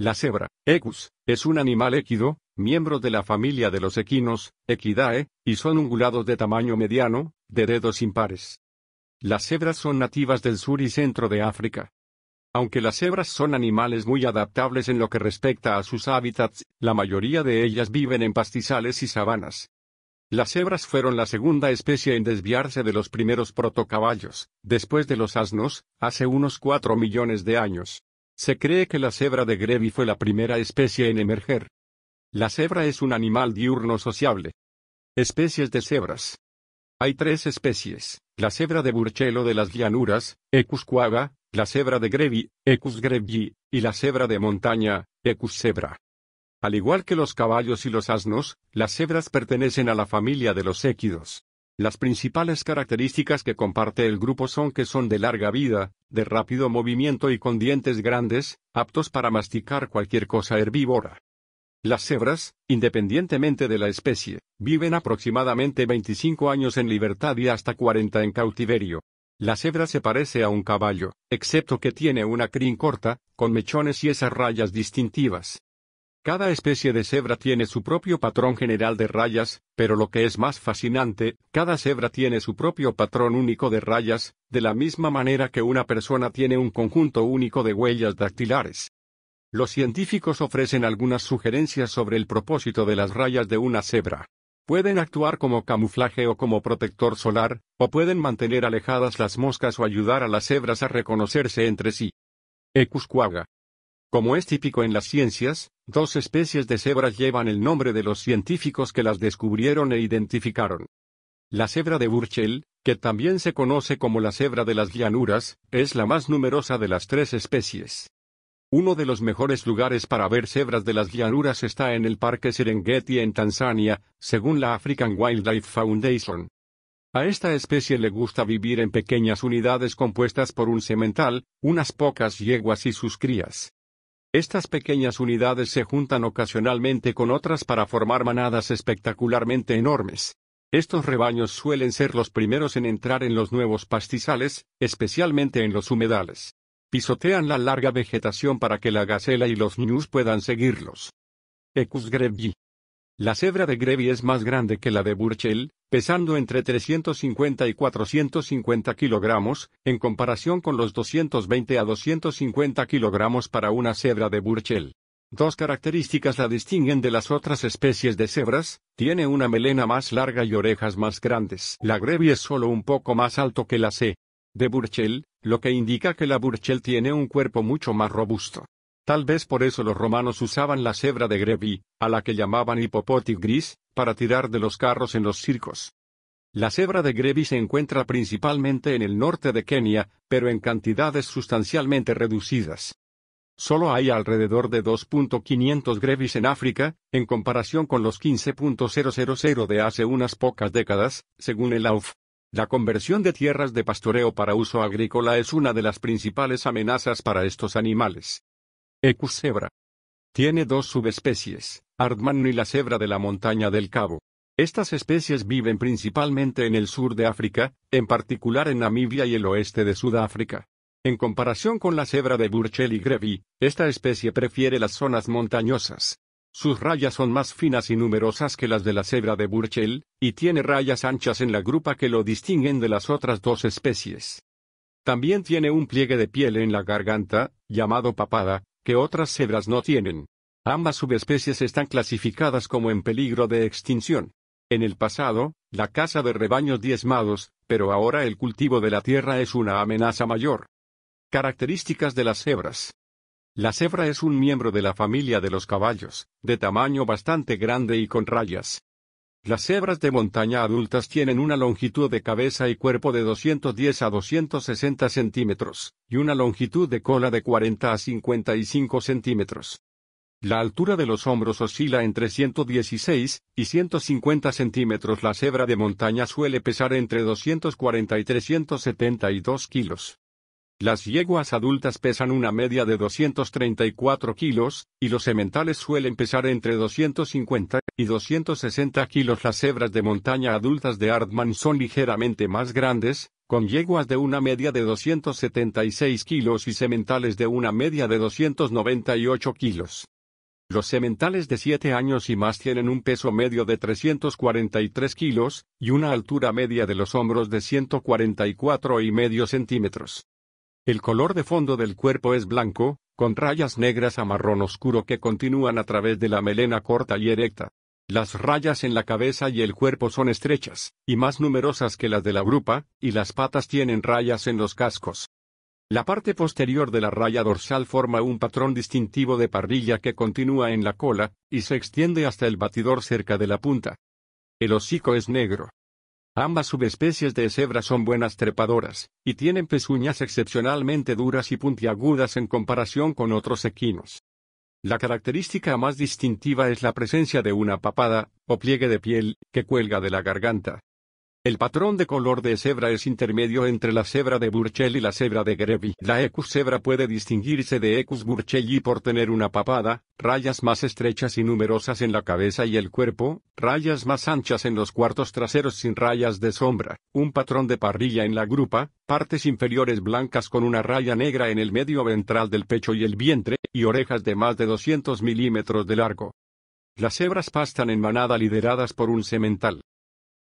La cebra, Equus, es un animal equido, miembro de la familia de los equinos, Equidae, y son ungulados de tamaño mediano, de dedos impares. Las cebras son nativas del sur y centro de África. Aunque las cebras son animales muy adaptables en lo que respecta a sus hábitats, la mayoría de ellas viven en pastizales y sabanas. Las cebras fueron la segunda especie en desviarse de los primeros protocaballos, después de los asnos, hace unos 4 millones de años. Se cree que la cebra de Grevy fue la primera especie en emerger. La cebra es un animal diurno sociable. Especies de cebras. Hay tres especies, la cebra de Burchelo de las llanuras, Equus quagga, la cebra de Grevy, Ecus grevyi, y la cebra de montaña, Equus cebra. Al igual que los caballos y los asnos, las cebras pertenecen a la familia de los équidos. Las principales características que comparte el grupo son que son de larga vida, de rápido movimiento y con dientes grandes, aptos para masticar cualquier cosa herbívora. Las cebras, independientemente de la especie, viven aproximadamente 25 años en libertad y hasta 40 en cautiverio. La cebra se parece a un caballo, excepto que tiene una crin corta, con mechones y esas rayas distintivas. Cada especie de cebra tiene su propio patrón general de rayas, pero lo que es más fascinante, cada cebra tiene su propio patrón único de rayas, de la misma manera que una persona tiene un conjunto único de huellas dactilares. Los científicos ofrecen algunas sugerencias sobre el propósito de las rayas de una cebra. Pueden actuar como camuflaje o como protector solar, o pueden mantener alejadas las moscas o ayudar a las cebras a reconocerse entre sí. Ecuscuaga. Como es típico en las ciencias, dos especies de cebras llevan el nombre de los científicos que las descubrieron e identificaron. La cebra de Burchell, que también se conoce como la cebra de las llanuras, es la más numerosa de las tres especies. Uno de los mejores lugares para ver cebras de las llanuras está en el Parque Serengeti en Tanzania, según la African Wildlife Foundation. A esta especie le gusta vivir en pequeñas unidades compuestas por un semental, unas pocas yeguas y sus crías. Estas pequeñas unidades se juntan ocasionalmente con otras para formar manadas espectacularmente enormes. Estos rebaños suelen ser los primeros en entrar en los nuevos pastizales, especialmente en los humedales. Pisotean la larga vegetación para que la gacela y los ñus puedan seguirlos. Ecus grevi. La cebra de grevi es más grande que la de Burchell, pesando entre 350 y 450 kilogramos, en comparación con los 220 a 250 kilogramos para una cebra de Burchell. Dos características la distinguen de las otras especies de cebras, tiene una melena más larga y orejas más grandes. La grevy es solo un poco más alto que la C. de Burchell, lo que indica que la Burchell tiene un cuerpo mucho más robusto. Tal vez por eso los romanos usaban la cebra de Grevi, a la que llamaban hipopótis gris, para tirar de los carros en los circos. La cebra de Grevi se encuentra principalmente en el norte de Kenia, pero en cantidades sustancialmente reducidas. Solo hay alrededor de 2.500 grevis en África, en comparación con los 15.000 de hace unas pocas décadas, según el AUF. La conversión de tierras de pastoreo para uso agrícola es una de las principales amenazas para estos animales. Equus Tiene dos subespecies, Ardman y la cebra de la montaña del Cabo. Estas especies viven principalmente en el sur de África, en particular en Namibia y el oeste de Sudáfrica. En comparación con la cebra de Burchell y Grevy, esta especie prefiere las zonas montañosas. Sus rayas son más finas y numerosas que las de la cebra de Burchell, y tiene rayas anchas en la grupa que lo distinguen de las otras dos especies. También tiene un pliegue de piel en la garganta, llamado papada, que otras cebras no tienen. Ambas subespecies están clasificadas como en peligro de extinción. En el pasado, la caza de rebaños diezmados, pero ahora el cultivo de la tierra es una amenaza mayor. Características de las cebras. La cebra es un miembro de la familia de los caballos, de tamaño bastante grande y con rayas. Las cebras de montaña adultas tienen una longitud de cabeza y cuerpo de 210 a 260 centímetros, y una longitud de cola de 40 a 55 centímetros. La altura de los hombros oscila entre 116 y 150 centímetros. La cebra de montaña suele pesar entre 240 y 372 kilos. Las yeguas adultas pesan una media de 234 kilos, y los sementales suelen pesar entre 250 y 260 kilos. Las hebras de montaña adultas de Hartmann son ligeramente más grandes, con yeguas de una media de 276 kilos y sementales de una media de 298 kilos. Los sementales de 7 años y más tienen un peso medio de 343 kilos, y una altura media de los hombros de 144 y medio centímetros. El color de fondo del cuerpo es blanco, con rayas negras a marrón oscuro que continúan a través de la melena corta y erecta. Las rayas en la cabeza y el cuerpo son estrechas, y más numerosas que las de la grupa, y las patas tienen rayas en los cascos. La parte posterior de la raya dorsal forma un patrón distintivo de parrilla que continúa en la cola, y se extiende hasta el batidor cerca de la punta. El hocico es negro. Ambas subespecies de cebra son buenas trepadoras, y tienen pezuñas excepcionalmente duras y puntiagudas en comparación con otros equinos. La característica más distintiva es la presencia de una papada, o pliegue de piel, que cuelga de la garganta, el patrón de color de cebra es intermedio entre la cebra de Burchell y la cebra de Grevy. La Ecus cebra puede distinguirse de Ecus burchelli por tener una papada, rayas más estrechas y numerosas en la cabeza y el cuerpo, rayas más anchas en los cuartos traseros sin rayas de sombra, un patrón de parrilla en la grupa, partes inferiores blancas con una raya negra en el medio ventral del pecho y el vientre, y orejas de más de 200 milímetros de largo. Las cebras pastan en manada lideradas por un semental.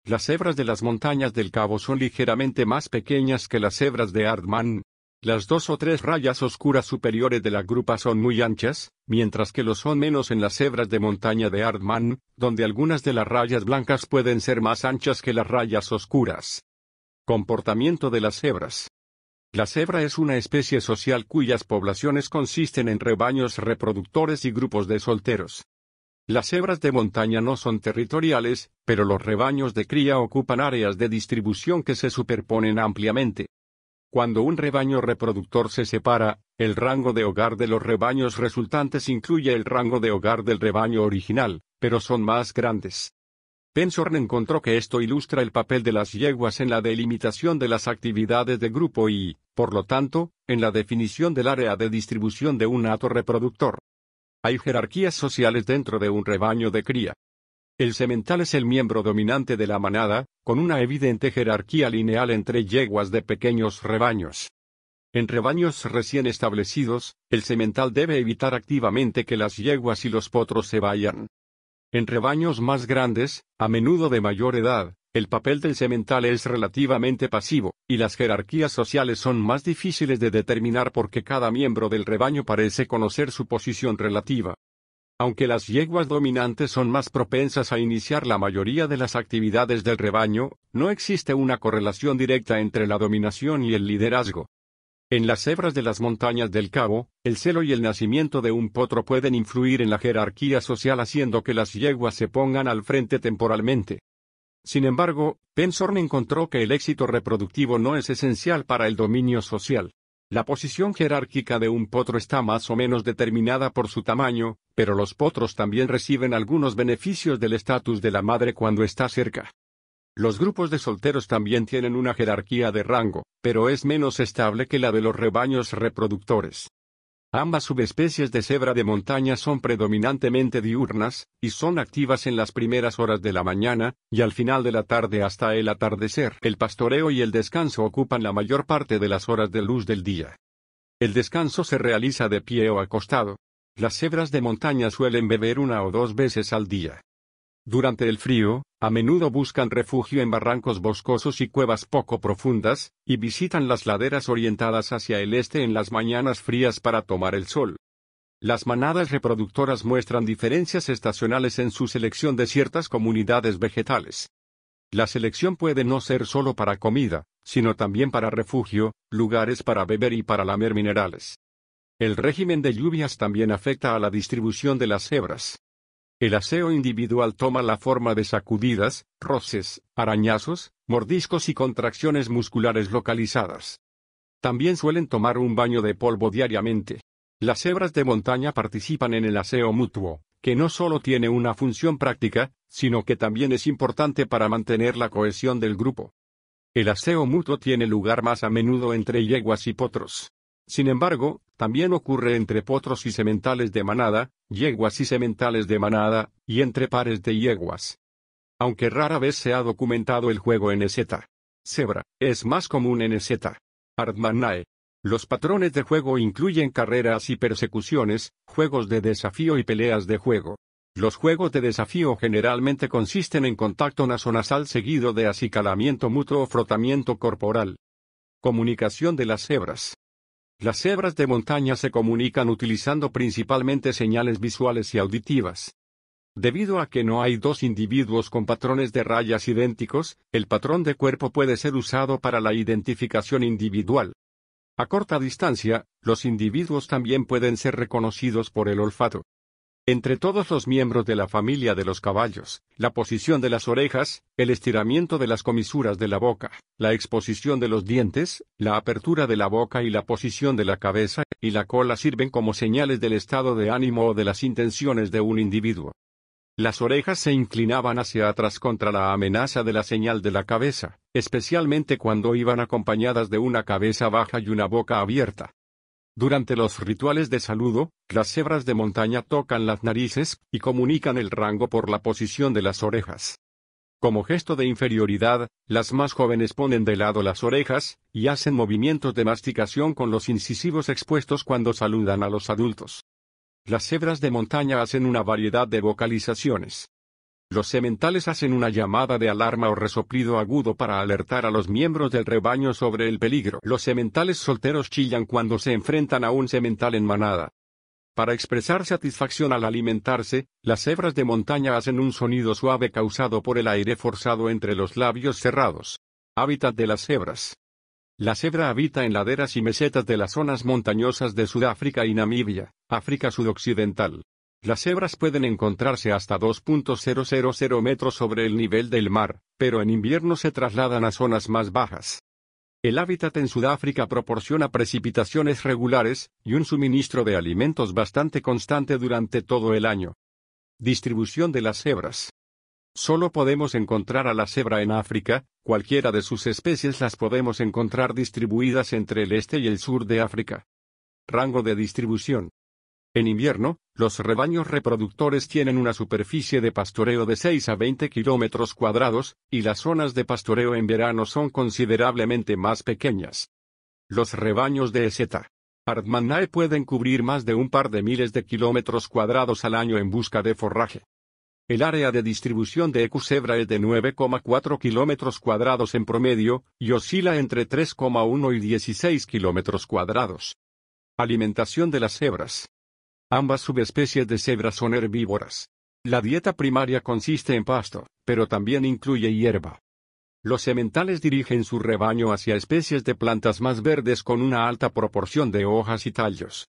Las cebras de las montañas del Cabo son ligeramente más pequeñas que las cebras de Ardman. Las dos o tres rayas oscuras superiores de la grupa son muy anchas, mientras que lo son menos en las cebras de montaña de Ardman, donde algunas de las rayas blancas pueden ser más anchas que las rayas oscuras. Comportamiento de las cebras. La cebra es una especie social cuyas poblaciones consisten en rebaños reproductores y grupos de solteros. Las hebras de montaña no son territoriales, pero los rebaños de cría ocupan áreas de distribución que se superponen ampliamente. Cuando un rebaño reproductor se separa, el rango de hogar de los rebaños resultantes incluye el rango de hogar del rebaño original, pero son más grandes. Pensorn encontró que esto ilustra el papel de las yeguas en la delimitación de las actividades de grupo y, por lo tanto, en la definición del área de distribución de un hato reproductor. Hay jerarquías sociales dentro de un rebaño de cría. El semental es el miembro dominante de la manada, con una evidente jerarquía lineal entre yeguas de pequeños rebaños. En rebaños recién establecidos, el semental debe evitar activamente que las yeguas y los potros se vayan. En rebaños más grandes, a menudo de mayor edad, el papel del semental es relativamente pasivo, y las jerarquías sociales son más difíciles de determinar porque cada miembro del rebaño parece conocer su posición relativa. Aunque las yeguas dominantes son más propensas a iniciar la mayoría de las actividades del rebaño, no existe una correlación directa entre la dominación y el liderazgo. En las hebras de las montañas del Cabo, el celo y el nacimiento de un potro pueden influir en la jerarquía social haciendo que las yeguas se pongan al frente temporalmente. Sin embargo, Pensorn encontró que el éxito reproductivo no es esencial para el dominio social. La posición jerárquica de un potro está más o menos determinada por su tamaño, pero los potros también reciben algunos beneficios del estatus de la madre cuando está cerca. Los grupos de solteros también tienen una jerarquía de rango, pero es menos estable que la de los rebaños reproductores. Ambas subespecies de cebra de montaña son predominantemente diurnas, y son activas en las primeras horas de la mañana, y al final de la tarde hasta el atardecer. El pastoreo y el descanso ocupan la mayor parte de las horas de luz del día. El descanso se realiza de pie o acostado. Las cebras de montaña suelen beber una o dos veces al día. Durante el frío, a menudo buscan refugio en barrancos boscosos y cuevas poco profundas, y visitan las laderas orientadas hacia el este en las mañanas frías para tomar el sol. Las manadas reproductoras muestran diferencias estacionales en su selección de ciertas comunidades vegetales. La selección puede no ser solo para comida, sino también para refugio, lugares para beber y para lamer minerales. El régimen de lluvias también afecta a la distribución de las hebras. El aseo individual toma la forma de sacudidas, roces, arañazos, mordiscos y contracciones musculares localizadas. También suelen tomar un baño de polvo diariamente. Las hebras de montaña participan en el aseo mutuo, que no solo tiene una función práctica, sino que también es importante para mantener la cohesión del grupo. El aseo mutuo tiene lugar más a menudo entre yeguas y potros. Sin embargo, también ocurre entre potros y sementales de manada, yeguas y sementales de manada, y entre pares de yeguas. Aunque rara vez se ha documentado el juego en EZ. Zebra, es más común en EZ. Artmanae. Los patrones de juego incluyen carreras y persecuciones, juegos de desafío y peleas de juego. Los juegos de desafío generalmente consisten en contacto naso-nasal seguido de acicalamiento mutuo o frotamiento corporal. Comunicación de las cebras. Las cebras de montaña se comunican utilizando principalmente señales visuales y auditivas. Debido a que no hay dos individuos con patrones de rayas idénticos, el patrón de cuerpo puede ser usado para la identificación individual. A corta distancia, los individuos también pueden ser reconocidos por el olfato. Entre todos los miembros de la familia de los caballos, la posición de las orejas, el estiramiento de las comisuras de la boca, la exposición de los dientes, la apertura de la boca y la posición de la cabeza y la cola sirven como señales del estado de ánimo o de las intenciones de un individuo. Las orejas se inclinaban hacia atrás contra la amenaza de la señal de la cabeza, especialmente cuando iban acompañadas de una cabeza baja y una boca abierta. Durante los rituales de saludo, las cebras de montaña tocan las narices y comunican el rango por la posición de las orejas. Como gesto de inferioridad, las más jóvenes ponen de lado las orejas y hacen movimientos de masticación con los incisivos expuestos cuando saludan a los adultos. Las cebras de montaña hacen una variedad de vocalizaciones. Los sementales hacen una llamada de alarma o resoplido agudo para alertar a los miembros del rebaño sobre el peligro. Los sementales solteros chillan cuando se enfrentan a un semental en manada. Para expresar satisfacción al alimentarse, las cebras de montaña hacen un sonido suave causado por el aire forzado entre los labios cerrados. Hábitat de las cebras. La cebra habita en laderas y mesetas de las zonas montañosas de Sudáfrica y Namibia, África sudoccidental. Las cebras pueden encontrarse hasta 2.000 metros sobre el nivel del mar, pero en invierno se trasladan a zonas más bajas. El hábitat en Sudáfrica proporciona precipitaciones regulares y un suministro de alimentos bastante constante durante todo el año. Distribución de las cebras. Solo podemos encontrar a la cebra en África, cualquiera de sus especies las podemos encontrar distribuidas entre el este y el sur de África. Rango de distribución. En invierno, los rebaños reproductores tienen una superficie de pastoreo de 6 a 20 kilómetros cuadrados, y las zonas de pastoreo en verano son considerablemente más pequeñas. Los rebaños de Ezeta. Artmannae pueden cubrir más de un par de miles de kilómetros cuadrados al año en busca de forraje. El área de distribución de Ecusebra es de 9,4 kilómetros cuadrados en promedio, y oscila entre 3,1 y 16 kilómetros cuadrados. Alimentación de las cebras. Ambas subespecies de cebra son herbívoras. La dieta primaria consiste en pasto, pero también incluye hierba. Los sementales dirigen su rebaño hacia especies de plantas más verdes con una alta proporción de hojas y tallos.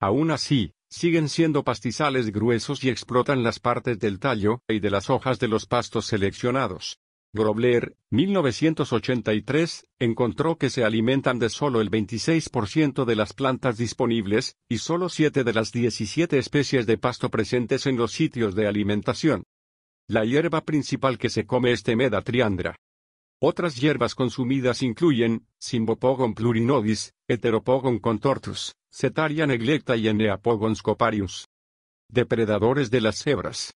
Aún así, siguen siendo pastizales gruesos y explotan las partes del tallo y de las hojas de los pastos seleccionados. Grobler, 1983, encontró que se alimentan de solo el 26% de las plantas disponibles, y solo 7 de las 17 especies de pasto presentes en los sitios de alimentación. La hierba principal que se come es Temeda triandra. Otras hierbas consumidas incluyen, Cymbopogon plurinodis, Heteropogon contortus, Cetaria neglecta y Eneapogon scoparius. Depredadores de las cebras.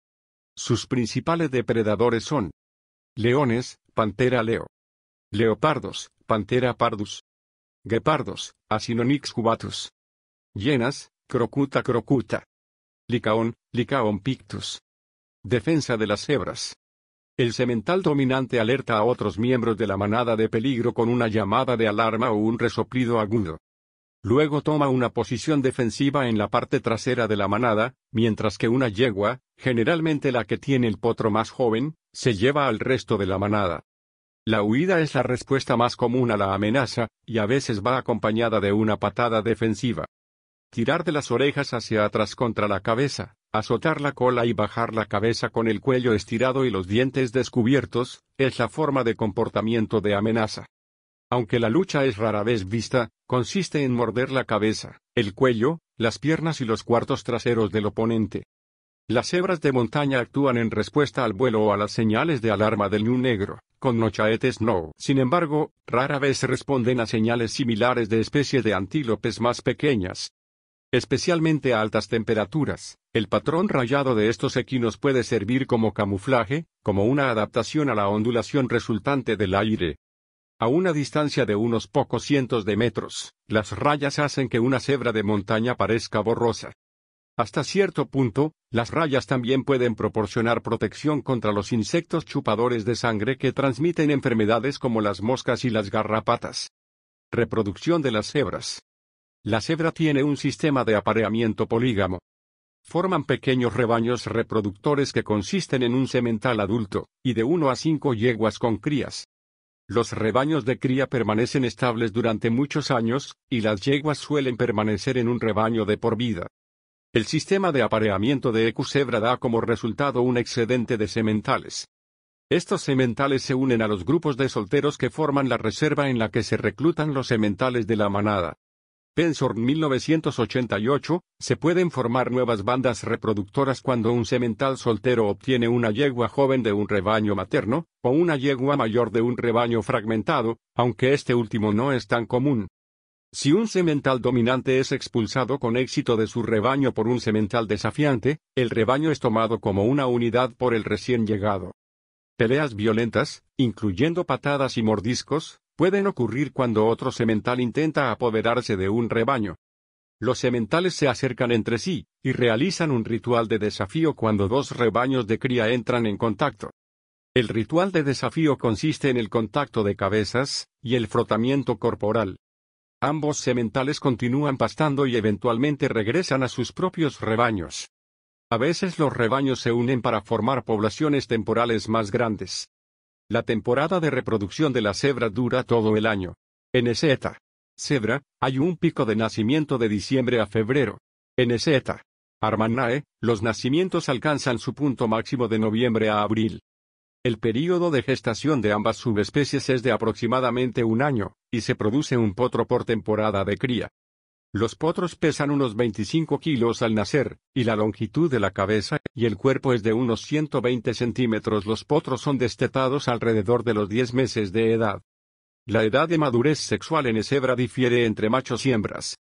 Sus principales depredadores son Leones, Pantera leo. Leopardos, Pantera pardus. Gepardos, asinonix cubatus. Hienas, Crocuta crocuta. Licaón, Licaón pictus. Defensa de las cebras. El semental dominante alerta a otros miembros de la manada de peligro con una llamada de alarma o un resoplido agudo. Luego toma una posición defensiva en la parte trasera de la manada, mientras que una yegua, generalmente la que tiene el potro más joven, se lleva al resto de la manada. La huida es la respuesta más común a la amenaza, y a veces va acompañada de una patada defensiva. Tirar de las orejas hacia atrás contra la cabeza, azotar la cola y bajar la cabeza con el cuello estirado y los dientes descubiertos, es la forma de comportamiento de amenaza aunque la lucha es rara vez vista, consiste en morder la cabeza, el cuello, las piernas y los cuartos traseros del oponente. Las hebras de montaña actúan en respuesta al vuelo o a las señales de alarma del ñu negro, con nochaetes no. Sin embargo, rara vez responden a señales similares de especies de antílopes más pequeñas. Especialmente a altas temperaturas, el patrón rayado de estos equinos puede servir como camuflaje, como una adaptación a la ondulación resultante del aire, a una distancia de unos pocos cientos de metros, las rayas hacen que una cebra de montaña parezca borrosa. Hasta cierto punto, las rayas también pueden proporcionar protección contra los insectos chupadores de sangre que transmiten enfermedades como las moscas y las garrapatas. Reproducción de las cebras. La cebra tiene un sistema de apareamiento polígamo. Forman pequeños rebaños reproductores que consisten en un semental adulto, y de 1 a 5 yeguas con crías, los rebaños de cría permanecen estables durante muchos años, y las yeguas suelen permanecer en un rebaño de por vida. El sistema de apareamiento de Ecusebra da como resultado un excedente de sementales. Estos sementales se unen a los grupos de solteros que forman la reserva en la que se reclutan los sementales de la manada. Pensor 1988, se pueden formar nuevas bandas reproductoras cuando un semental soltero obtiene una yegua joven de un rebaño materno, o una yegua mayor de un rebaño fragmentado, aunque este último no es tan común. Si un semental dominante es expulsado con éxito de su rebaño por un semental desafiante, el rebaño es tomado como una unidad por el recién llegado. Peleas violentas, incluyendo patadas y mordiscos, pueden ocurrir cuando otro semental intenta apoderarse de un rebaño. Los sementales se acercan entre sí, y realizan un ritual de desafío cuando dos rebaños de cría entran en contacto. El ritual de desafío consiste en el contacto de cabezas, y el frotamiento corporal. Ambos sementales continúan pastando y eventualmente regresan a sus propios rebaños. A veces los rebaños se unen para formar poblaciones temporales más grandes. La temporada de reproducción de la cebra dura todo el año. En Ezeta. Cebra, hay un pico de nacimiento de diciembre a febrero. En Armanae, los nacimientos alcanzan su punto máximo de noviembre a abril. El período de gestación de ambas subespecies es de aproximadamente un año, y se produce un potro por temporada de cría. Los potros pesan unos 25 kilos al nacer, y la longitud de la cabeza y el cuerpo es de unos 120 centímetros. Los potros son destetados alrededor de los 10 meses de edad. La edad de madurez sexual en Ezebra difiere entre machos y hembras.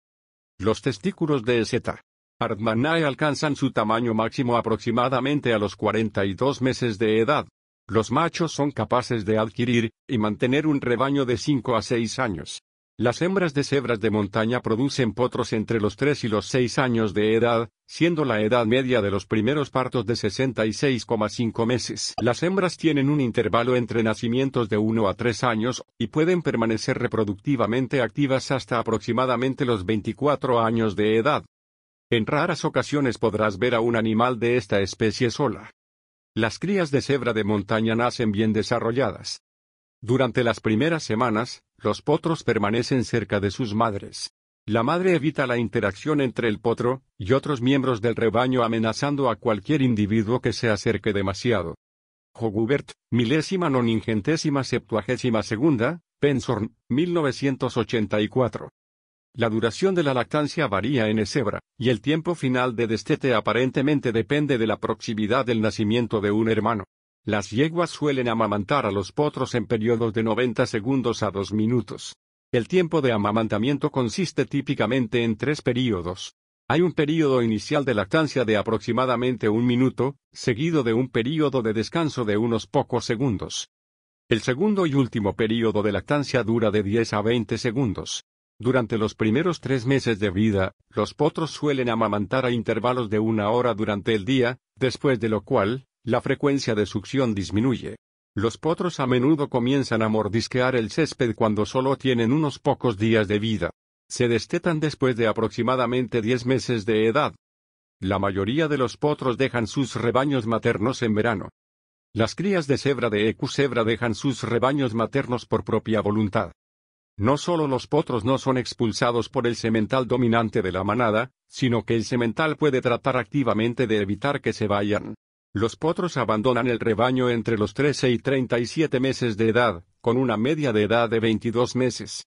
Los testículos de Ezeta. Ardmanae alcanzan su tamaño máximo aproximadamente a los 42 meses de edad. Los machos son capaces de adquirir y mantener un rebaño de 5 a 6 años. Las hembras de cebras de montaña producen potros entre los 3 y los 6 años de edad, siendo la edad media de los primeros partos de 66,5 meses. Las hembras tienen un intervalo entre nacimientos de 1 a 3 años, y pueden permanecer reproductivamente activas hasta aproximadamente los 24 años de edad. En raras ocasiones podrás ver a un animal de esta especie sola. Las crías de cebra de montaña nacen bien desarrolladas. Durante las primeras semanas, los potros permanecen cerca de sus madres. La madre evita la interacción entre el potro y otros miembros del rebaño amenazando a cualquier individuo que se acerque demasiado. Jogubert, milésima noningentésima septuagésima segunda, Pensorn, 1984. La duración de la lactancia varía en esebra, y el tiempo final de destete aparentemente depende de la proximidad del nacimiento de un hermano. Las yeguas suelen amamantar a los potros en periodos de 90 segundos a 2 minutos. El tiempo de amamantamiento consiste típicamente en tres periodos. Hay un periodo inicial de lactancia de aproximadamente un minuto, seguido de un periodo de descanso de unos pocos segundos. El segundo y último periodo de lactancia dura de 10 a 20 segundos. Durante los primeros tres meses de vida, los potros suelen amamantar a intervalos de una hora durante el día, después de lo cual, la frecuencia de succión disminuye. Los potros a menudo comienzan a mordisquear el césped cuando solo tienen unos pocos días de vida. Se destetan después de aproximadamente 10 meses de edad. La mayoría de los potros dejan sus rebaños maternos en verano. Las crías de cebra de ecu cebra dejan sus rebaños maternos por propia voluntad. No solo los potros no son expulsados por el semental dominante de la manada, sino que el semental puede tratar activamente de evitar que se vayan. Los potros abandonan el rebaño entre los 13 y 37 meses de edad, con una media de edad de 22 meses.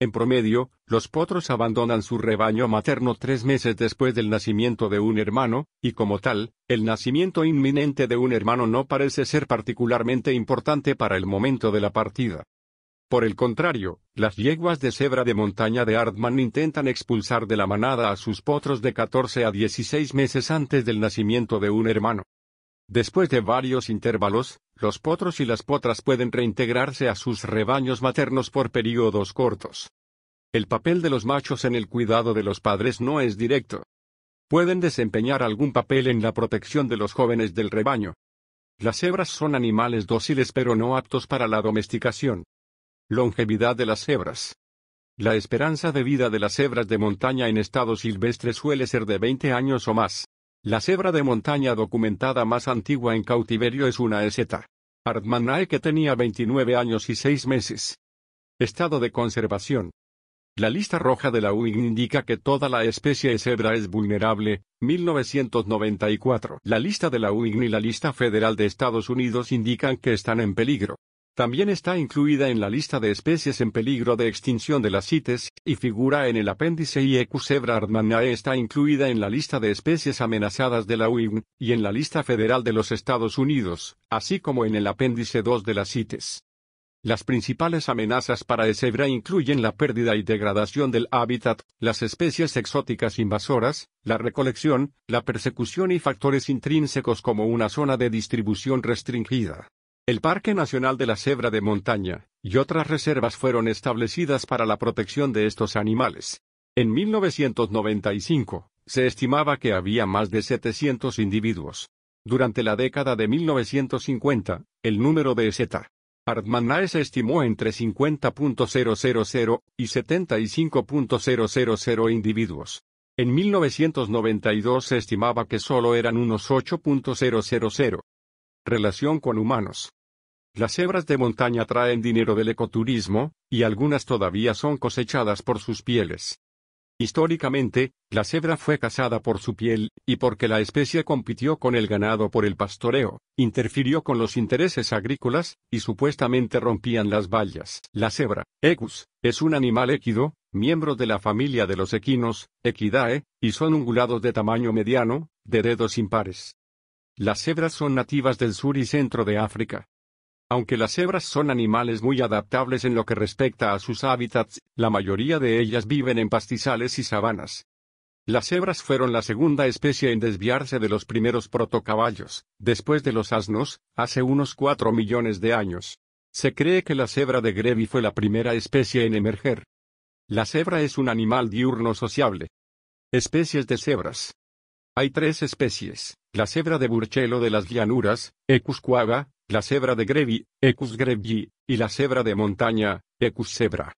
En promedio, los potros abandonan su rebaño materno tres meses después del nacimiento de un hermano, y como tal, el nacimiento inminente de un hermano no parece ser particularmente importante para el momento de la partida. Por el contrario, las yeguas de cebra de montaña de Ardman intentan expulsar de la manada a sus potros de 14 a 16 meses antes del nacimiento de un hermano. Después de varios intervalos, los potros y las potras pueden reintegrarse a sus rebaños maternos por períodos cortos. El papel de los machos en el cuidado de los padres no es directo. Pueden desempeñar algún papel en la protección de los jóvenes del rebaño. Las hebras son animales dóciles pero no aptos para la domesticación. Longevidad de las hebras. La esperanza de vida de las hebras de montaña en estado silvestre suele ser de 20 años o más. La cebra de montaña documentada más antigua en cautiverio es una eseta. Artmanae que tenía 29 años y 6 meses. Estado de conservación. La lista roja de la UIGN indica que toda la especie de cebra es vulnerable, 1994. La lista de la UIGN y la lista federal de Estados Unidos indican que están en peligro. También está incluida en la lista de especies en peligro de extinción de las CITES, y figura en el apéndice IEQ Zebra Artmanae está incluida en la lista de especies amenazadas de la UIM, y en la lista federal de los Estados Unidos, así como en el apéndice 2 de las CITES. Las principales amenazas para Ezebra incluyen la pérdida y degradación del hábitat, las especies exóticas invasoras, la recolección, la persecución y factores intrínsecos como una zona de distribución restringida. El Parque Nacional de la Cebra de Montaña y otras reservas fueron establecidas para la protección de estos animales. En 1995, se estimaba que había más de 700 individuos. Durante la década de 1950, el número de Z. Artmanae estimó entre 50.000 y 75.000 individuos. En 1992 se estimaba que solo eran unos 8.000. Relación con humanos. Las cebras de montaña traen dinero del ecoturismo, y algunas todavía son cosechadas por sus pieles. Históricamente, la cebra fue cazada por su piel, y porque la especie compitió con el ganado por el pastoreo, interfirió con los intereses agrícolas, y supuestamente rompían las vallas. La cebra, equus, es un animal équido, miembro de la familia de los equinos, equidae, y son ungulados de tamaño mediano, de dedos impares. Las cebras son nativas del sur y centro de África. Aunque las cebras son animales muy adaptables en lo que respecta a sus hábitats, la mayoría de ellas viven en pastizales y sabanas. Las cebras fueron la segunda especie en desviarse de los primeros protocaballos, después de los asnos, hace unos cuatro millones de años. Se cree que la cebra de Grevy fue la primera especie en emerger. La cebra es un animal diurno sociable. Especies de cebras. Hay tres especies la cebra de Burchelo de las llanuras, Ecus cuaga, la cebra de Grevi, Ecus grevi y la cebra de montaña, Ecus cebra.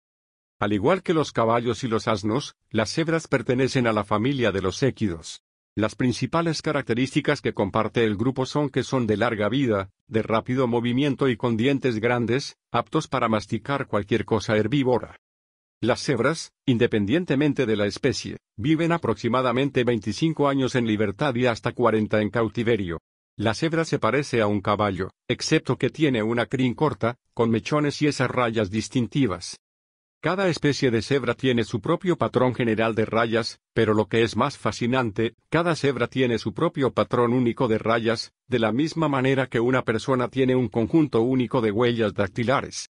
Al igual que los caballos y los asnos, las cebras pertenecen a la familia de los équidos. Las principales características que comparte el grupo son que son de larga vida, de rápido movimiento y con dientes grandes, aptos para masticar cualquier cosa herbívora. Las cebras, independientemente de la especie, viven aproximadamente 25 años en libertad y hasta 40 en cautiverio. La cebra se parece a un caballo, excepto que tiene una crin corta, con mechones y esas rayas distintivas. Cada especie de cebra tiene su propio patrón general de rayas, pero lo que es más fascinante, cada cebra tiene su propio patrón único de rayas, de la misma manera que una persona tiene un conjunto único de huellas dactilares.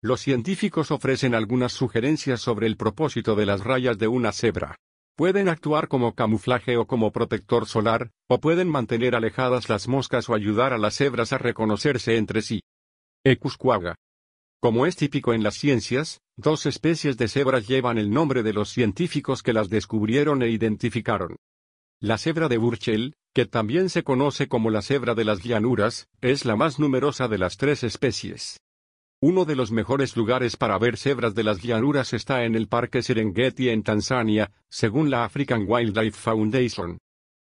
Los científicos ofrecen algunas sugerencias sobre el propósito de las rayas de una cebra. Pueden actuar como camuflaje o como protector solar, o pueden mantener alejadas las moscas o ayudar a las cebras a reconocerse entre sí. Ecuscuaga. Como es típico en las ciencias, dos especies de cebras llevan el nombre de los científicos que las descubrieron e identificaron. La cebra de Burchell, que también se conoce como la cebra de las llanuras, es la más numerosa de las tres especies. Uno de los mejores lugares para ver cebras de las llanuras está en el Parque Serengeti en Tanzania, según la African Wildlife Foundation.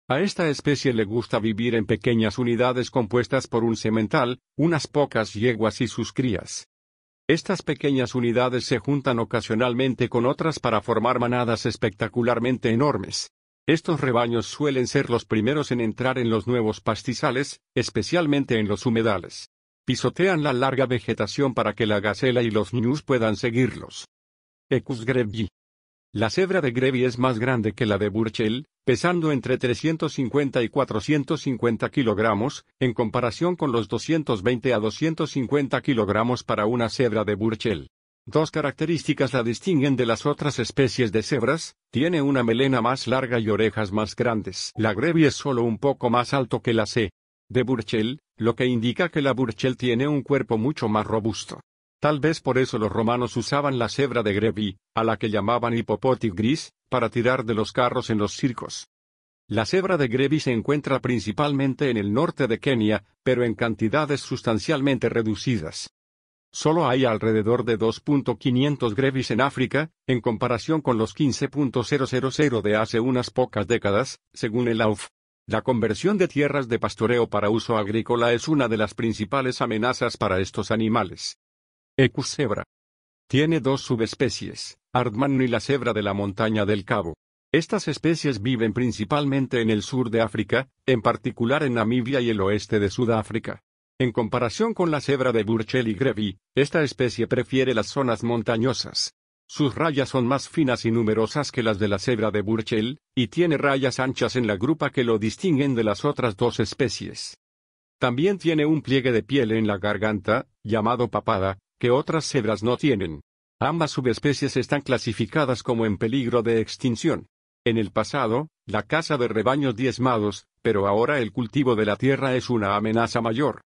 A esta especie le gusta vivir en pequeñas unidades compuestas por un semental, unas pocas yeguas y sus crías. Estas pequeñas unidades se juntan ocasionalmente con otras para formar manadas espectacularmente enormes. Estos rebaños suelen ser los primeros en entrar en los nuevos pastizales, especialmente en los humedales. Pisotean la larga vegetación para que la gacela y los ñus puedan seguirlos. Ecus greby. La cebra de Grevy es más grande que la de Burchell, pesando entre 350 y 450 kilogramos, en comparación con los 220 a 250 kilogramos para una cebra de Burchell. Dos características la distinguen de las otras especies de cebras, tiene una melena más larga y orejas más grandes. La Grevy es solo un poco más alto que la C. de Burchell, lo que indica que la burchel tiene un cuerpo mucho más robusto. Tal vez por eso los romanos usaban la cebra de Grevy, a la que llamaban hipopótis gris, para tirar de los carros en los circos. La cebra de Grevy se encuentra principalmente en el norte de Kenia, pero en cantidades sustancialmente reducidas. Solo hay alrededor de 2.500 Grevis en África, en comparación con los 15.000 de hace unas pocas décadas, según el AUF. La conversión de tierras de pastoreo para uso agrícola es una de las principales amenazas para estos animales. Ecus Tiene dos subespecies, Ardman y la cebra de la montaña del Cabo. Estas especies viven principalmente en el sur de África, en particular en Namibia y el oeste de Sudáfrica. En comparación con la cebra de Burchell y Grevy, esta especie prefiere las zonas montañosas. Sus rayas son más finas y numerosas que las de la cebra de Burchell, y tiene rayas anchas en la grupa que lo distinguen de las otras dos especies. También tiene un pliegue de piel en la garganta, llamado papada, que otras cebras no tienen. Ambas subespecies están clasificadas como en peligro de extinción. En el pasado, la caza de rebaños diezmados, pero ahora el cultivo de la tierra es una amenaza mayor.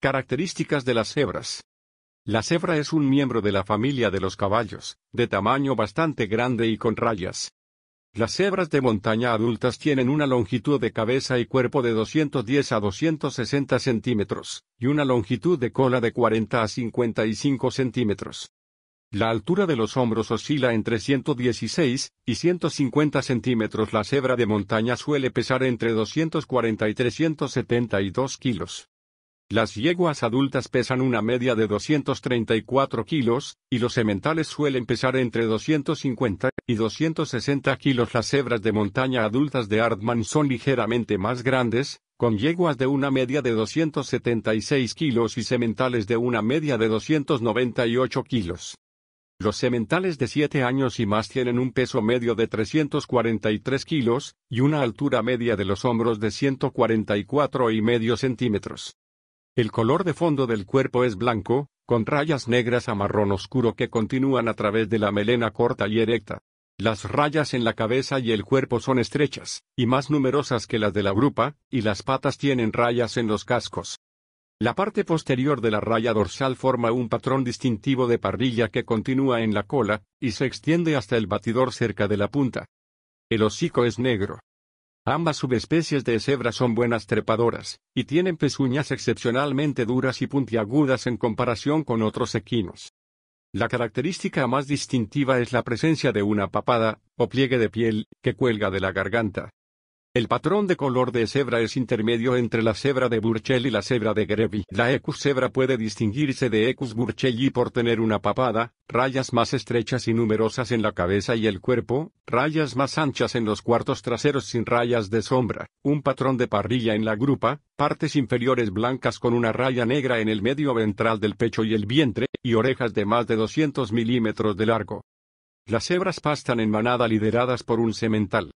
Características de las cebras. La cebra es un miembro de la familia de los caballos, de tamaño bastante grande y con rayas. Las cebras de montaña adultas tienen una longitud de cabeza y cuerpo de 210 a 260 centímetros, y una longitud de cola de 40 a 55 centímetros. La altura de los hombros oscila entre 116 y 150 centímetros. La cebra de montaña suele pesar entre 240 y 372 kilos. Las yeguas adultas pesan una media de 234 kilos, y los sementales suelen pesar entre 250 y 260 kilos. Las cebras de montaña adultas de Hartman son ligeramente más grandes, con yeguas de una media de 276 kilos y sementales de una media de 298 kilos. Los sementales de 7 años y más tienen un peso medio de 343 kilos, y una altura media de los hombros de 144 y medio centímetros. El color de fondo del cuerpo es blanco, con rayas negras a marrón oscuro que continúan a través de la melena corta y erecta. Las rayas en la cabeza y el cuerpo son estrechas, y más numerosas que las de la grupa, y las patas tienen rayas en los cascos. La parte posterior de la raya dorsal forma un patrón distintivo de parrilla que continúa en la cola, y se extiende hasta el batidor cerca de la punta. El hocico es negro. Ambas subespecies de cebra son buenas trepadoras, y tienen pezuñas excepcionalmente duras y puntiagudas en comparación con otros equinos. La característica más distintiva es la presencia de una papada, o pliegue de piel, que cuelga de la garganta, el patrón de color de cebra es intermedio entre la cebra de Burchell y la cebra de Grevy. La Ecus cebra puede distinguirse de Ecus burchelli por tener una papada, rayas más estrechas y numerosas en la cabeza y el cuerpo, rayas más anchas en los cuartos traseros sin rayas de sombra, un patrón de parrilla en la grupa, partes inferiores blancas con una raya negra en el medio ventral del pecho y el vientre, y orejas de más de 200 milímetros de largo. Las cebras pastan en manada lideradas por un semental.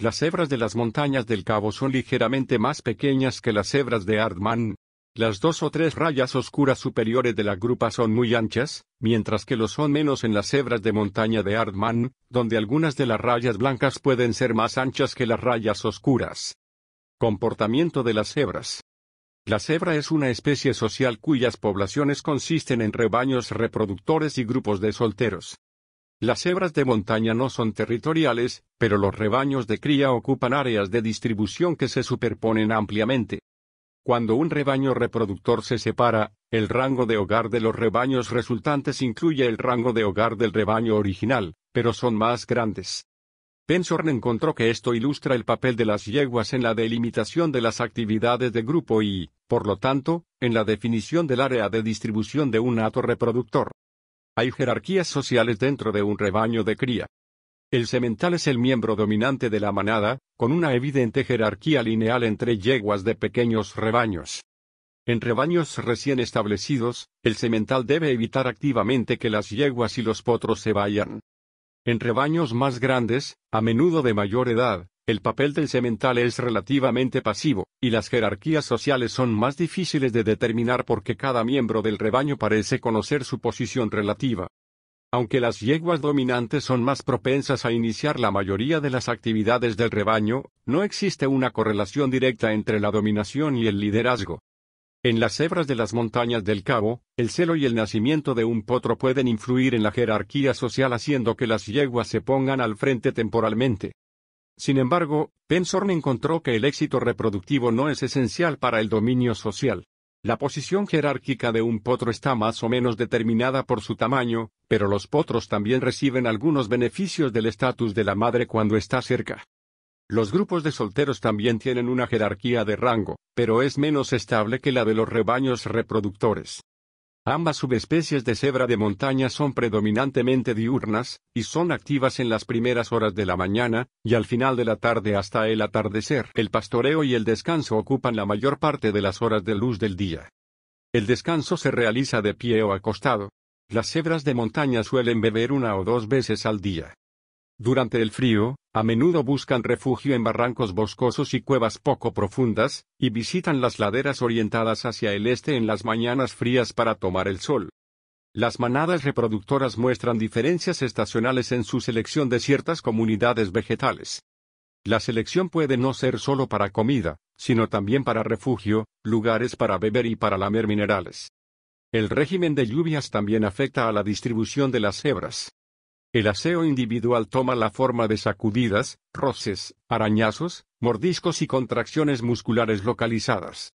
Las hebras de las montañas del Cabo son ligeramente más pequeñas que las hebras de Ardman. Las dos o tres rayas oscuras superiores de la grupa son muy anchas, mientras que lo son menos en las hebras de montaña de Ardman, donde algunas de las rayas blancas pueden ser más anchas que las rayas oscuras. Comportamiento de las cebras. La cebra es una especie social cuyas poblaciones consisten en rebaños reproductores y grupos de solteros. Las hebras de montaña no son territoriales, pero los rebaños de cría ocupan áreas de distribución que se superponen ampliamente. Cuando un rebaño reproductor se separa, el rango de hogar de los rebaños resultantes incluye el rango de hogar del rebaño original, pero son más grandes. Pensorn encontró que esto ilustra el papel de las yeguas en la delimitación de las actividades de grupo y, por lo tanto, en la definición del área de distribución de un hato reproductor. Hay jerarquías sociales dentro de un rebaño de cría. El semental es el miembro dominante de la manada, con una evidente jerarquía lineal entre yeguas de pequeños rebaños. En rebaños recién establecidos, el semental debe evitar activamente que las yeguas y los potros se vayan. En rebaños más grandes, a menudo de mayor edad, el papel del semental es relativamente pasivo, y las jerarquías sociales son más difíciles de determinar porque cada miembro del rebaño parece conocer su posición relativa. Aunque las yeguas dominantes son más propensas a iniciar la mayoría de las actividades del rebaño, no existe una correlación directa entre la dominación y el liderazgo. En las cebras de las montañas del Cabo, el celo y el nacimiento de un potro pueden influir en la jerarquía social haciendo que las yeguas se pongan al frente temporalmente. Sin embargo, Pensorn encontró que el éxito reproductivo no es esencial para el dominio social. La posición jerárquica de un potro está más o menos determinada por su tamaño, pero los potros también reciben algunos beneficios del estatus de la madre cuando está cerca. Los grupos de solteros también tienen una jerarquía de rango, pero es menos estable que la de los rebaños reproductores. Ambas subespecies de cebra de montaña son predominantemente diurnas, y son activas en las primeras horas de la mañana, y al final de la tarde hasta el atardecer. El pastoreo y el descanso ocupan la mayor parte de las horas de luz del día. El descanso se realiza de pie o acostado. Las cebras de montaña suelen beber una o dos veces al día. Durante el frío, a menudo buscan refugio en barrancos boscosos y cuevas poco profundas, y visitan las laderas orientadas hacia el este en las mañanas frías para tomar el sol. Las manadas reproductoras muestran diferencias estacionales en su selección de ciertas comunidades vegetales. La selección puede no ser solo para comida, sino también para refugio, lugares para beber y para lamer minerales. El régimen de lluvias también afecta a la distribución de las hebras. El aseo individual toma la forma de sacudidas, roces, arañazos, mordiscos y contracciones musculares localizadas.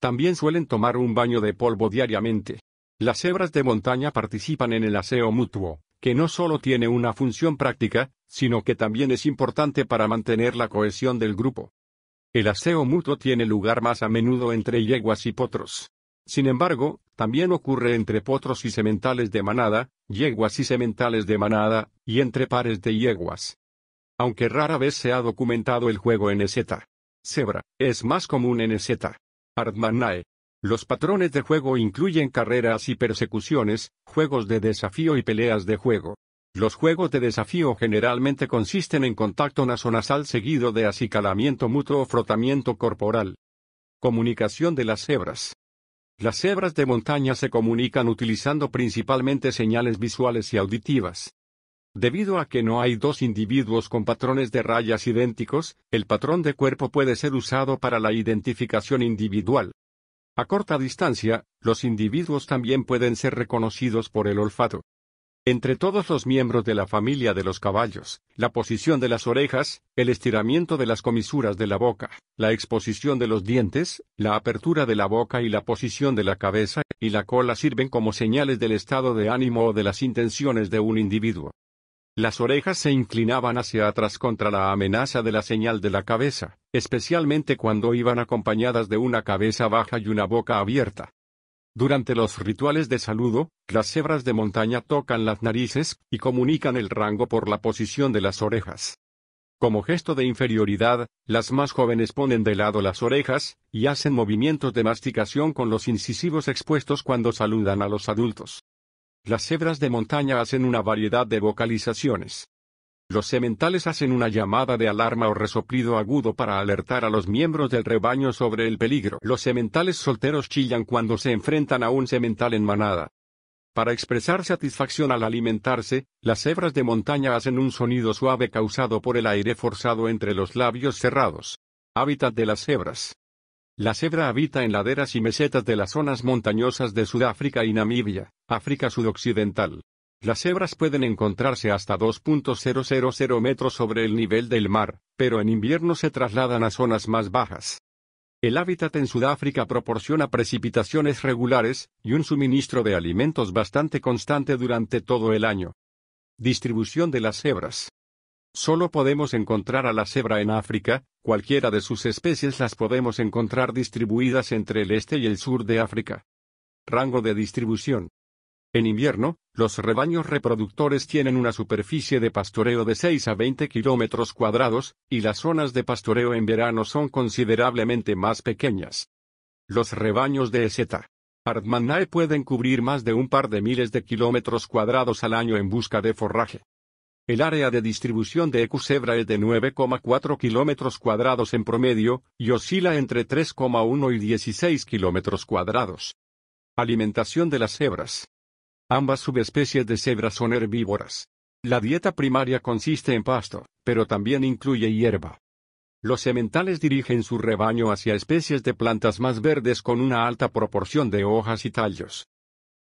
También suelen tomar un baño de polvo diariamente. Las hebras de montaña participan en el aseo mutuo, que no solo tiene una función práctica, sino que también es importante para mantener la cohesión del grupo. El aseo mutuo tiene lugar más a menudo entre yeguas y potros. Sin embargo, también ocurre entre potros y sementales de manada, yeguas y sementales de manada, y entre pares de yeguas. Aunque rara vez se ha documentado el juego en eseta. Zebra, es más común en eseta. Ardmannae. Los patrones de juego incluyen carreras y persecuciones, juegos de desafío y peleas de juego. Los juegos de desafío generalmente consisten en contacto naso-nasal seguido de acicalamiento mutuo o frotamiento corporal. Comunicación de las cebras. Las cebras de montaña se comunican utilizando principalmente señales visuales y auditivas. Debido a que no hay dos individuos con patrones de rayas idénticos, el patrón de cuerpo puede ser usado para la identificación individual. A corta distancia, los individuos también pueden ser reconocidos por el olfato. Entre todos los miembros de la familia de los caballos, la posición de las orejas, el estiramiento de las comisuras de la boca, la exposición de los dientes, la apertura de la boca y la posición de la cabeza y la cola sirven como señales del estado de ánimo o de las intenciones de un individuo. Las orejas se inclinaban hacia atrás contra la amenaza de la señal de la cabeza, especialmente cuando iban acompañadas de una cabeza baja y una boca abierta. Durante los rituales de saludo, las cebras de montaña tocan las narices, y comunican el rango por la posición de las orejas. Como gesto de inferioridad, las más jóvenes ponen de lado las orejas, y hacen movimientos de masticación con los incisivos expuestos cuando saludan a los adultos. Las cebras de montaña hacen una variedad de vocalizaciones. Los sementales hacen una llamada de alarma o resoplido agudo para alertar a los miembros del rebaño sobre el peligro. Los sementales solteros chillan cuando se enfrentan a un semental en manada. Para expresar satisfacción al alimentarse, las cebras de montaña hacen un sonido suave causado por el aire forzado entre los labios cerrados. Hábitat de las cebras. La cebra habita en laderas y mesetas de las zonas montañosas de Sudáfrica y Namibia, África sudoccidental. Las cebras pueden encontrarse hasta 2.000 metros sobre el nivel del mar, pero en invierno se trasladan a zonas más bajas. El hábitat en Sudáfrica proporciona precipitaciones regulares y un suministro de alimentos bastante constante durante todo el año. Distribución de las cebras. Solo podemos encontrar a la cebra en África, cualquiera de sus especies las podemos encontrar distribuidas entre el este y el sur de África. Rango de distribución. En invierno, los rebaños reproductores tienen una superficie de pastoreo de 6 a 20 kilómetros cuadrados, y las zonas de pastoreo en verano son considerablemente más pequeñas. Los rebaños de EZ. Ardmannae pueden cubrir más de un par de miles de kilómetros cuadrados al año en busca de forraje. El área de distribución de Ecusebra es de 9,4 kilómetros cuadrados en promedio, y oscila entre 3,1 y 16 kilómetros cuadrados. Alimentación de las cebras. Ambas subespecies de cebra son herbívoras. La dieta primaria consiste en pasto, pero también incluye hierba. Los sementales dirigen su rebaño hacia especies de plantas más verdes con una alta proporción de hojas y tallos.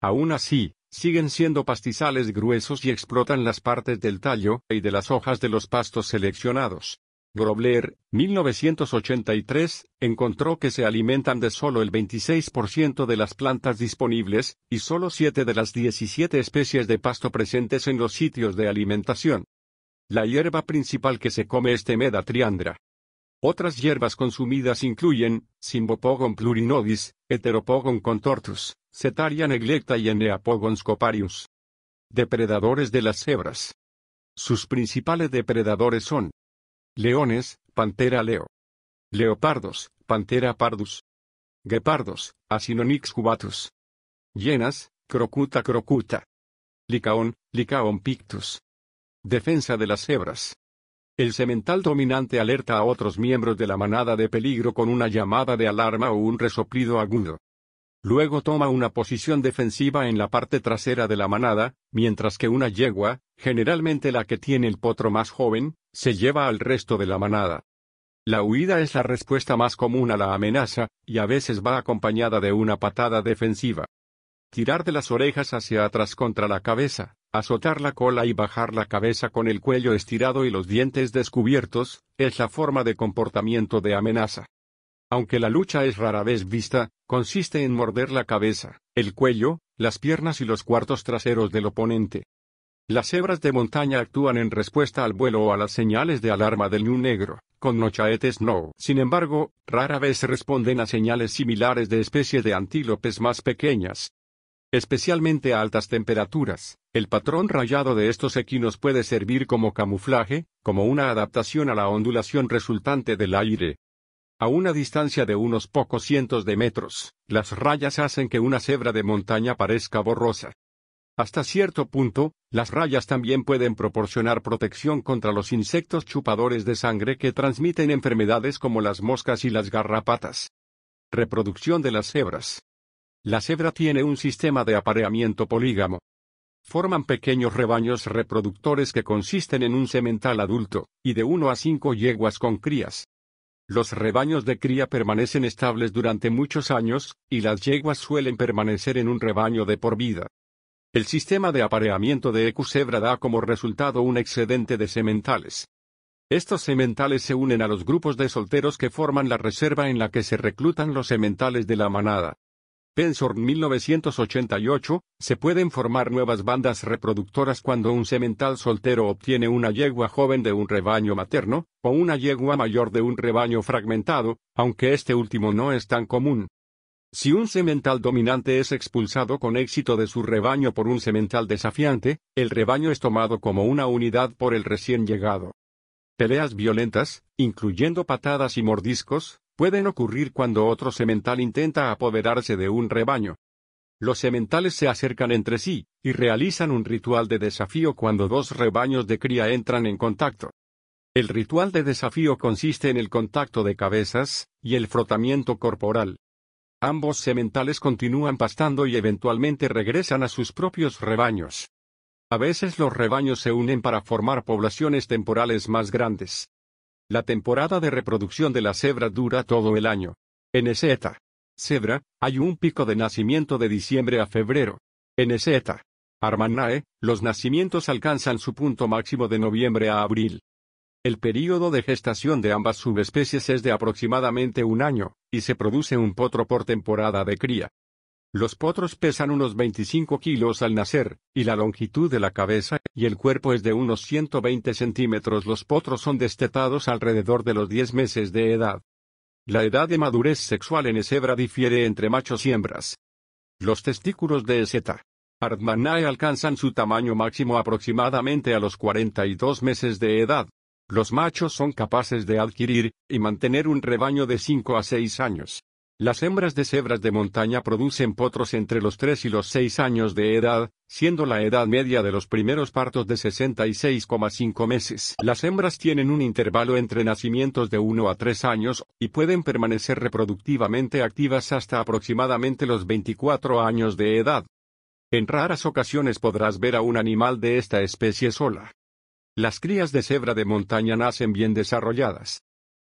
Aún así, siguen siendo pastizales gruesos y explotan las partes del tallo y de las hojas de los pastos seleccionados. Grobler, 1983, encontró que se alimentan de solo el 26% de las plantas disponibles, y solo 7 de las 17 especies de pasto presentes en los sitios de alimentación. La hierba principal que se come es Temeda triandra. Otras hierbas consumidas incluyen, Simbopogon plurinodis, Heteropogon contortus, Cetaria neglecta y Eneapogon scoparius. Depredadores de las cebras. Sus principales depredadores son Leones, Pantera leo. Leopardos, Pantera pardus. Gepardos, Asinonyx cubatus. Llenas, Crocuta crocuta. Licaón, Licaón pictus. Defensa de las cebras. El semental dominante alerta a otros miembros de la manada de peligro con una llamada de alarma o un resoplido agudo. Luego toma una posición defensiva en la parte trasera de la manada, mientras que una yegua, generalmente la que tiene el potro más joven, se lleva al resto de la manada. La huida es la respuesta más común a la amenaza, y a veces va acompañada de una patada defensiva. Tirar de las orejas hacia atrás contra la cabeza, azotar la cola y bajar la cabeza con el cuello estirado y los dientes descubiertos, es la forma de comportamiento de amenaza aunque la lucha es rara vez vista, consiste en morder la cabeza, el cuello, las piernas y los cuartos traseros del oponente. Las hebras de montaña actúan en respuesta al vuelo o a las señales de alarma del new negro, con nochaetes no. Sin embargo, rara vez responden a señales similares de especies de antílopes más pequeñas. Especialmente a altas temperaturas, el patrón rayado de estos equinos puede servir como camuflaje, como una adaptación a la ondulación resultante del aire, a una distancia de unos pocos cientos de metros, las rayas hacen que una cebra de montaña parezca borrosa. Hasta cierto punto, las rayas también pueden proporcionar protección contra los insectos chupadores de sangre que transmiten enfermedades como las moscas y las garrapatas. Reproducción de las cebras. La cebra tiene un sistema de apareamiento polígamo. Forman pequeños rebaños reproductores que consisten en un semental adulto, y de 1 a 5 yeguas con crías. Los rebaños de cría permanecen estables durante muchos años, y las yeguas suelen permanecer en un rebaño de por vida. El sistema de apareamiento de ecusebra da como resultado un excedente de sementales. Estos sementales se unen a los grupos de solteros que forman la reserva en la que se reclutan los sementales de la manada. En 1988, se pueden formar nuevas bandas reproductoras cuando un semental soltero obtiene una yegua joven de un rebaño materno, o una yegua mayor de un rebaño fragmentado, aunque este último no es tan común. Si un semental dominante es expulsado con éxito de su rebaño por un semental desafiante, el rebaño es tomado como una unidad por el recién llegado. Peleas violentas, incluyendo patadas y mordiscos, pueden ocurrir cuando otro semental intenta apoderarse de un rebaño. Los sementales se acercan entre sí, y realizan un ritual de desafío cuando dos rebaños de cría entran en contacto. El ritual de desafío consiste en el contacto de cabezas, y el frotamiento corporal. Ambos sementales continúan pastando y eventualmente regresan a sus propios rebaños. A veces los rebaños se unen para formar poblaciones temporales más grandes. La temporada de reproducción de la cebra dura todo el año. En Ezeta. Cebra, hay un pico de nacimiento de diciembre a febrero. En Ezeta. Armanae, los nacimientos alcanzan su punto máximo de noviembre a abril. El período de gestación de ambas subespecies es de aproximadamente un año, y se produce un potro por temporada de cría. Los potros pesan unos 25 kilos al nacer, y la longitud de la cabeza y el cuerpo es de unos 120 centímetros. Los potros son destetados alrededor de los 10 meses de edad. La edad de madurez sexual en esa difiere entre machos y hembras. Los testículos de Zeta. Ardmanae alcanzan su tamaño máximo aproximadamente a los 42 meses de edad. Los machos son capaces de adquirir y mantener un rebaño de 5 a 6 años. Las hembras de cebras de montaña producen potros entre los 3 y los 6 años de edad, siendo la edad media de los primeros partos de 66,5 meses. Las hembras tienen un intervalo entre nacimientos de 1 a 3 años, y pueden permanecer reproductivamente activas hasta aproximadamente los 24 años de edad. En raras ocasiones podrás ver a un animal de esta especie sola. Las crías de cebra de montaña nacen bien desarrolladas.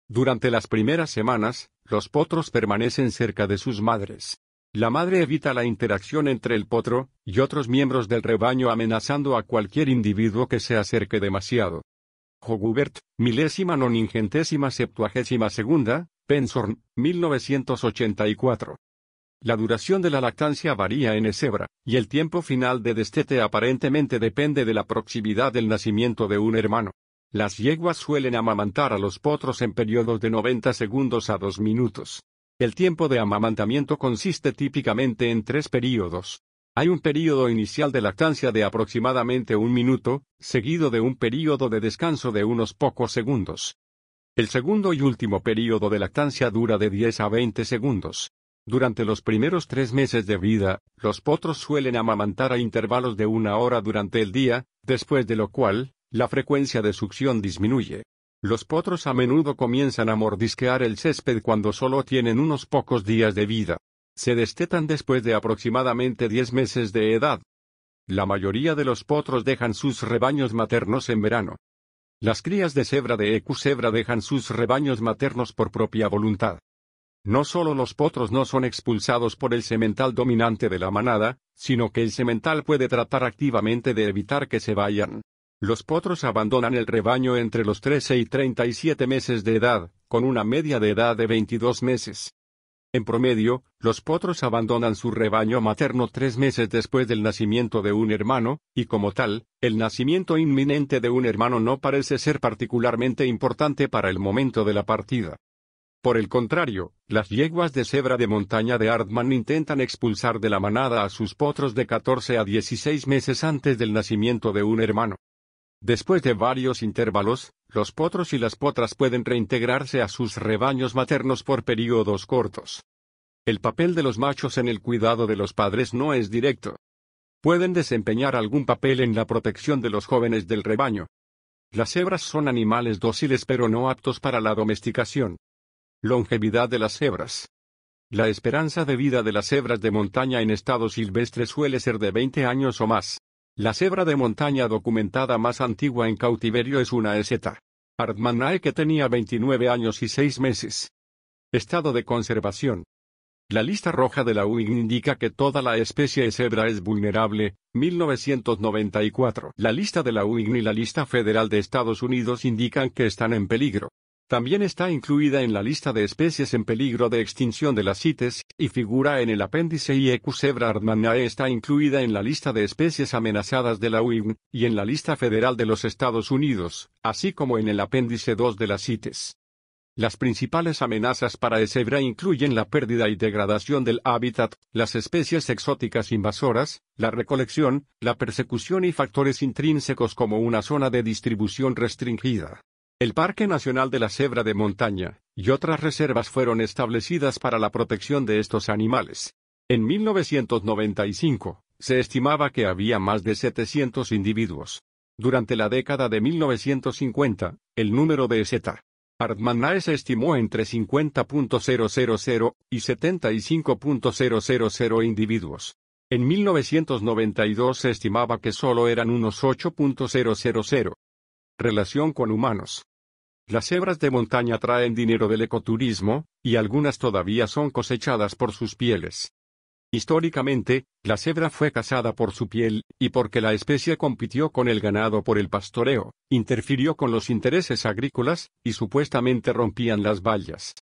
Durante las primeras semanas, los potros permanecen cerca de sus madres. La madre evita la interacción entre el potro y otros miembros del rebaño amenazando a cualquier individuo que se acerque demasiado. Jogubert, milésima noningentésima septuagésima segunda, Pensorn, 1984. La duración de la lactancia varía en Ezebra, y el tiempo final de destete aparentemente depende de la proximidad del nacimiento de un hermano. Las yeguas suelen amamantar a los potros en periodos de 90 segundos a 2 minutos. El tiempo de amamantamiento consiste típicamente en tres periodos. Hay un periodo inicial de lactancia de aproximadamente un minuto, seguido de un periodo de descanso de unos pocos segundos. El segundo y último periodo de lactancia dura de 10 a 20 segundos. Durante los primeros tres meses de vida, los potros suelen amamantar a intervalos de una hora durante el día, después de lo cual, la frecuencia de succión disminuye. Los potros a menudo comienzan a mordisquear el césped cuando solo tienen unos pocos días de vida. Se destetan después de aproximadamente 10 meses de edad. La mayoría de los potros dejan sus rebaños maternos en verano. Las crías de cebra de ecu cebra dejan sus rebaños maternos por propia voluntad. No solo los potros no son expulsados por el semental dominante de la manada, sino que el semental puede tratar activamente de evitar que se vayan. Los potros abandonan el rebaño entre los 13 y 37 meses de edad, con una media de edad de 22 meses. En promedio, los potros abandonan su rebaño materno tres meses después del nacimiento de un hermano, y como tal, el nacimiento inminente de un hermano no parece ser particularmente importante para el momento de la partida. Por el contrario, las yeguas de cebra de montaña de Ardman intentan expulsar de la manada a sus potros de 14 a 16 meses antes del nacimiento de un hermano. Después de varios intervalos, los potros y las potras pueden reintegrarse a sus rebaños maternos por períodos cortos. El papel de los machos en el cuidado de los padres no es directo. Pueden desempeñar algún papel en la protección de los jóvenes del rebaño. Las hebras son animales dóciles pero no aptos para la domesticación. Longevidad de las hebras. La esperanza de vida de las hebras de montaña en estado silvestre suele ser de 20 años o más. La cebra de montaña documentada más antigua en cautiverio es una EZ. hartmannae que tenía 29 años y 6 meses. Estado de conservación. La lista roja de la UIGN indica que toda la especie de cebra es vulnerable, 1994. La lista de la UIGN y la lista federal de Estados Unidos indican que están en peligro. También está incluida en la lista de especies en peligro de extinción de las CITES, y figura en el apéndice IEQ Cebra ardmanae está incluida en la lista de especies amenazadas de la UIN, y en la lista federal de los Estados Unidos, así como en el apéndice 2 de las CITES. Las principales amenazas para ESEBRA incluyen la pérdida y degradación del hábitat, las especies exóticas invasoras, la recolección, la persecución y factores intrínsecos como una zona de distribución restringida. El Parque Nacional de la Cebra de Montaña y otras reservas fueron establecidas para la protección de estos animales. En 1995, se estimaba que había más de 700 individuos. Durante la década de 1950, el número de Z. Artmanae se estimó entre 50.000 y 75.000 individuos. En 1992 se estimaba que solo eran unos 8.000, Relación con humanos. Las cebras de montaña traen dinero del ecoturismo, y algunas todavía son cosechadas por sus pieles. Históricamente, la cebra fue cazada por su piel, y porque la especie compitió con el ganado por el pastoreo, interfirió con los intereses agrícolas, y supuestamente rompían las vallas.